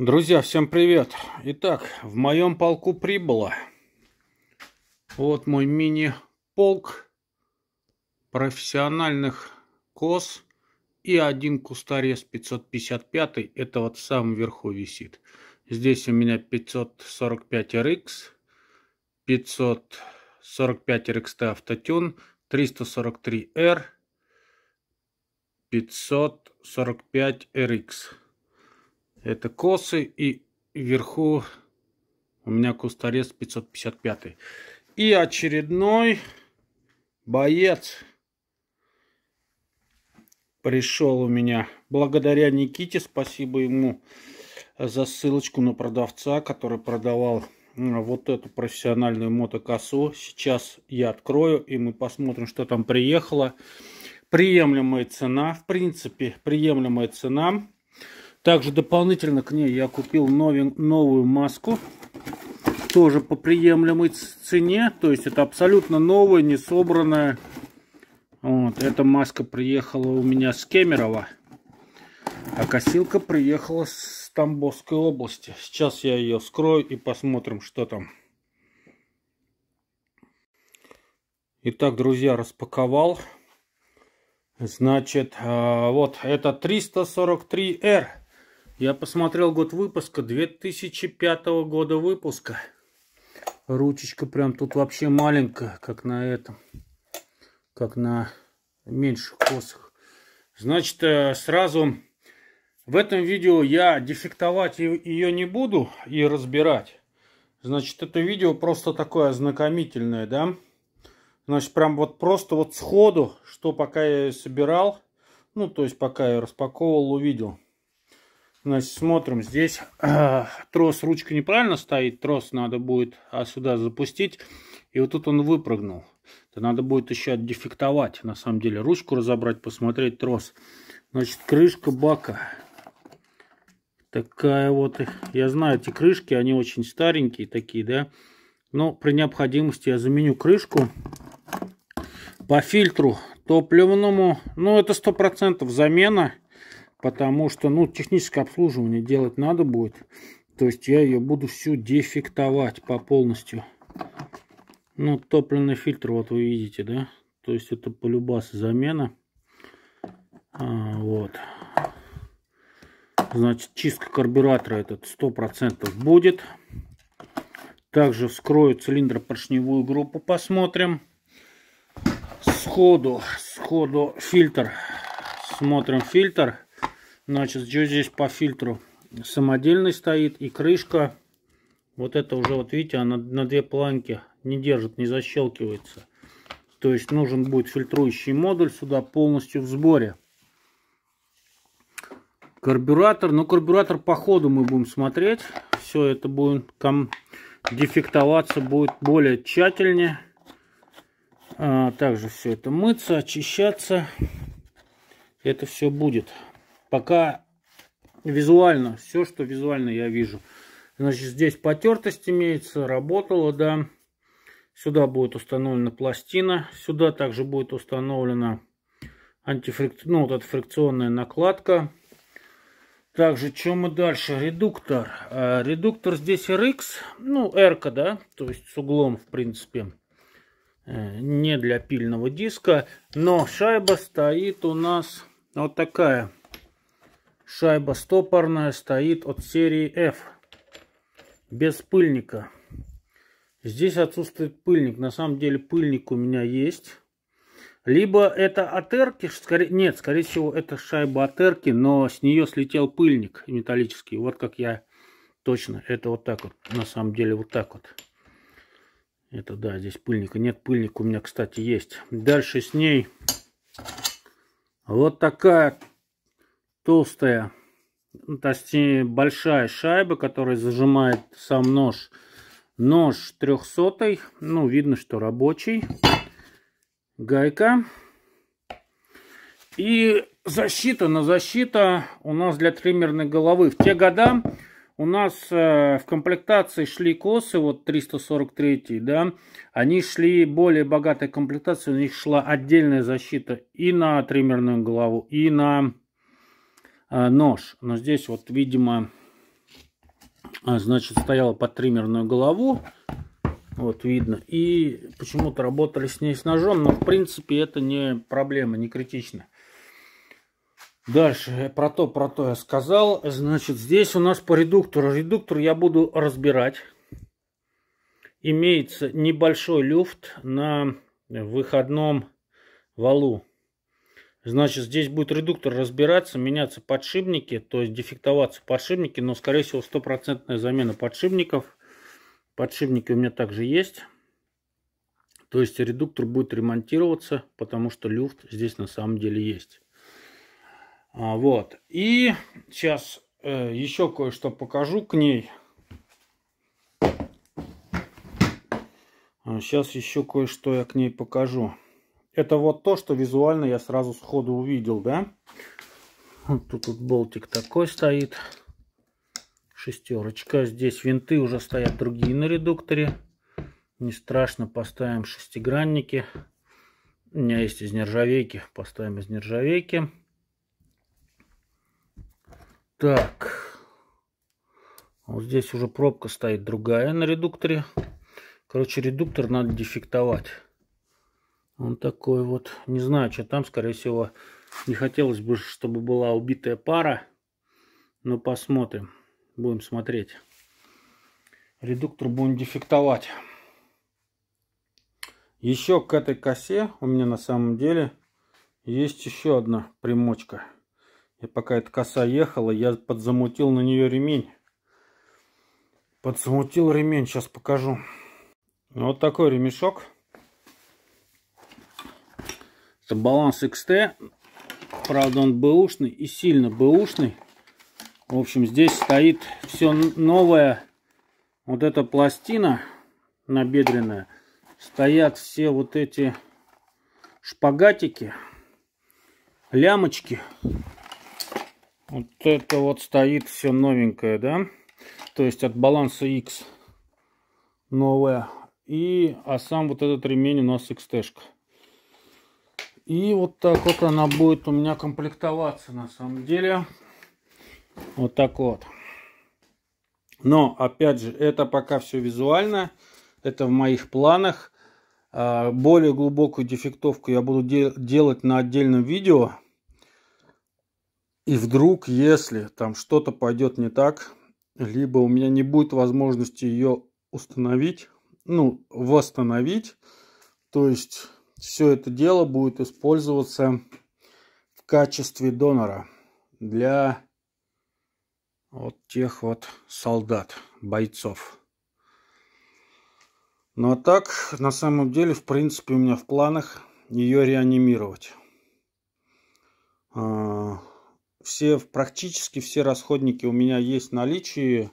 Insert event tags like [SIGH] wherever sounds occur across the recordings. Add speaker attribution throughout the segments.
Speaker 1: Друзья, всем привет! Итак, в моем полку прибыло. Вот мой мини-полк профессиональных коз и один кустарез 555, это вот в самом верху висит. Здесь у меня 545 RX, 545 RXT автотюн, 343R, 545 RX. Это косы и вверху у меня кустарез 555. И очередной боец пришел у меня. Благодаря Никите, спасибо ему за ссылочку на продавца, который продавал э, вот эту профессиональную мотокосу. Сейчас я открою и мы посмотрим, что там приехало. Приемлемая цена, в принципе, приемлемая цена. Также дополнительно к ней я купил новин, новую маску. Тоже по приемлемой цене. То есть это абсолютно новая, не собранная. Вот, эта маска приехала у меня с Кемерово. А косилка приехала с Тамбовской области. Сейчас я ее скрою и посмотрим, что там. Итак, друзья, распаковал. Значит, а, вот это 343R. Я посмотрел год выпуска, 2005 года выпуска. Ручечка прям тут вообще маленькая, как на этом, как на меньших косах. Значит, э, сразу в этом видео я дефектовать ее не буду и разбирать. Значит, это видео просто такое ознакомительное, да? Значит, прям вот просто вот сходу, что пока я ее собирал, ну, то есть пока я распаковывал, увидел. Значит, смотрим, здесь э, [CLEARS THROAT] трос, ручка неправильно стоит, трос надо будет а сюда запустить, и вот тут он выпрыгнул. Это надо будет еще отдефектовать, на самом деле, ручку разобрать, посмотреть трос. Значит, крышка бака. Такая вот, я знаю, эти крышки, они очень старенькие такие, да. Но при необходимости я заменю крышку по фильтру топливному. Ну, это 100% замена потому что, ну, техническое обслуживание делать надо будет. То есть я ее буду всю дефектовать по полностью. Ну, топливный фильтр, вот вы видите, да? То есть это полюбас замена. А, вот. Значит, чистка карбюратора этот 100% будет. Также вскрою цилиндропоршневую группу, посмотрим. Сходу, сходу фильтр. Смотрим фильтр. Значит, что здесь по фильтру самодельный стоит и крышка. Вот это уже, вот видите, она на две планки не держит, не защелкивается. То есть нужен будет фильтрующий модуль сюда полностью в сборе. Карбюратор. Ну, карбюратор по ходу мы будем смотреть. Все это будет там дефектоваться будет более тщательнее. А, также все это мыться, очищаться. Это все будет пока визуально, все, что визуально я вижу. Значит, здесь потертость имеется, работала, да. Сюда будет установлена пластина, сюда также будет установлена антифрик... ну, вот эта фрикционная накладка. Также, что мы дальше? Редуктор. А, редуктор здесь RX, ну, R, да, то есть с углом, в принципе, э, не для пильного диска. Но шайба стоит у нас вот такая Шайба стопорная стоит от серии F. Без пыльника. Здесь отсутствует пыльник. На самом деле пыльник у меня есть. Либо это атерки, скорее, нет, скорее всего, это шайба атерки, но с нее слетел пыльник металлический. Вот как я точно, это вот так вот, на самом деле вот так вот. Это да, здесь пыльника нет, пыльник у меня, кстати, есть. Дальше с ней вот такая толстая, ну, точнее большая шайба, которая зажимает сам нож. Нож 300, ну видно, что рабочий. Гайка. И защита на защита у нас для триммерной головы. В те года у нас э, в комплектации шли косы, вот 343, да, они шли более богатой комплектации, у них шла отдельная защита и на триммерную голову, и на а, нож. Но здесь вот, видимо, а, значит, стояла под триммерную голову. Вот видно. И почему-то работали с ней с ножом. Но, в принципе, это не проблема, не критично. Дальше, про то, про то я сказал. Значит, здесь у нас по редуктору. Редуктор я буду разбирать. Имеется небольшой люфт на выходном валу. Значит, здесь будет редуктор разбираться, меняться подшипники, то есть дефектоваться подшипники, но, скорее всего, стопроцентная замена подшипников. Подшипники у меня также есть. То есть редуктор будет ремонтироваться, потому что люфт здесь на самом деле есть. А, вот. И сейчас э, еще кое-что покажу к ней. А сейчас еще кое-что я к ней покажу. Это вот то, что визуально я сразу сходу увидел, да? Вот тут болтик такой стоит. Шестерочка. Здесь винты уже стоят другие на редукторе. Не страшно, поставим шестигранники. У меня есть из нержавейки. Поставим из нержавейки. Так. Вот здесь уже пробка стоит другая на редукторе. Короче, редуктор надо дефектовать. Он такой вот. Не знаю, что там, скорее всего, не хотелось бы, чтобы была убитая пара. Но посмотрим. Будем смотреть. Редуктор будем дефектовать. Еще к этой косе у меня на самом деле есть еще одна примочка. И пока эта коса ехала, я подзамутил на нее ремень. Подзамутил ремень, сейчас покажу. Вот такой ремешок. Это баланс XT. Правда, он бэушный и сильно бэушный. В общем, здесь стоит все новое. Вот эта пластина набедренная. Стоят все вот эти шпагатики, лямочки. Вот это вот стоит все новенькое, да? То есть от баланса X новое. И, а сам вот этот ремень у нас XT-шка. И вот так вот она будет у меня комплектоваться на самом деле. Вот так вот. Но, опять же, это пока все визуально. Это в моих планах. А, более глубокую дефектовку я буду делать на отдельном видео. И вдруг, если там что-то пойдет не так, либо у меня не будет возможности ее установить, ну, восстановить, то есть все это дело будет использоваться в качестве донора для вот тех вот солдат, бойцов. Ну а так, на самом деле, в принципе, у меня в планах ее реанимировать. А, все, практически все расходники у меня есть в наличии.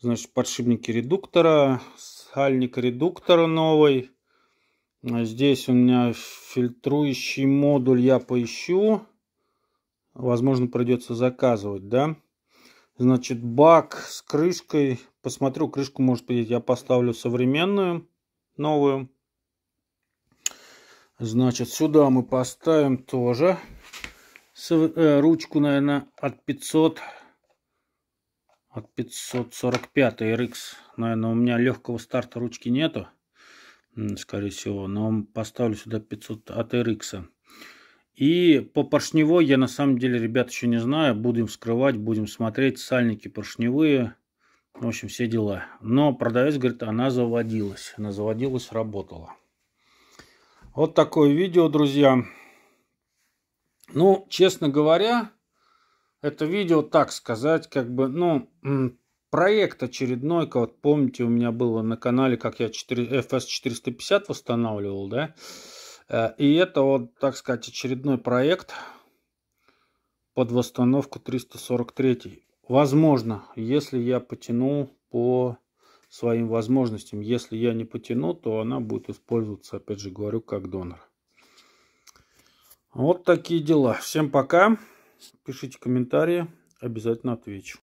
Speaker 1: Значит, подшипники редуктора, сальник редуктора новый. А здесь у меня фильтрующий модуль я поищу. Возможно, придется заказывать, да? Значит, бак с крышкой. Посмотрю, крышку, может быть, я поставлю современную, новую. Значит, сюда мы поставим тоже э, ручку, наверное, от 500 от 545 RX. Наверное, у меня легкого старта ручки нету скорее всего. Но поставлю сюда 500 от RX. И по поршневой я на самом деле, ребят, еще не знаю. Будем вскрывать, будем смотреть. Сальники поршневые. В общем, все дела. Но продавец говорит, она заводилась. Она заводилась, работала. Вот такое видео, друзья. Ну, честно говоря, это видео, так сказать, как бы, ну, проект очередной, как вот помните, у меня было на канале, как я 4, FS450 восстанавливал, да, э, и это вот, так сказать, очередной проект под восстановку 343. Возможно, если я потяну по своим возможностям, если я не потяну, то она будет использоваться, опять же говорю, как донор. Вот такие дела. Всем пока. Пишите комментарии, обязательно отвечу.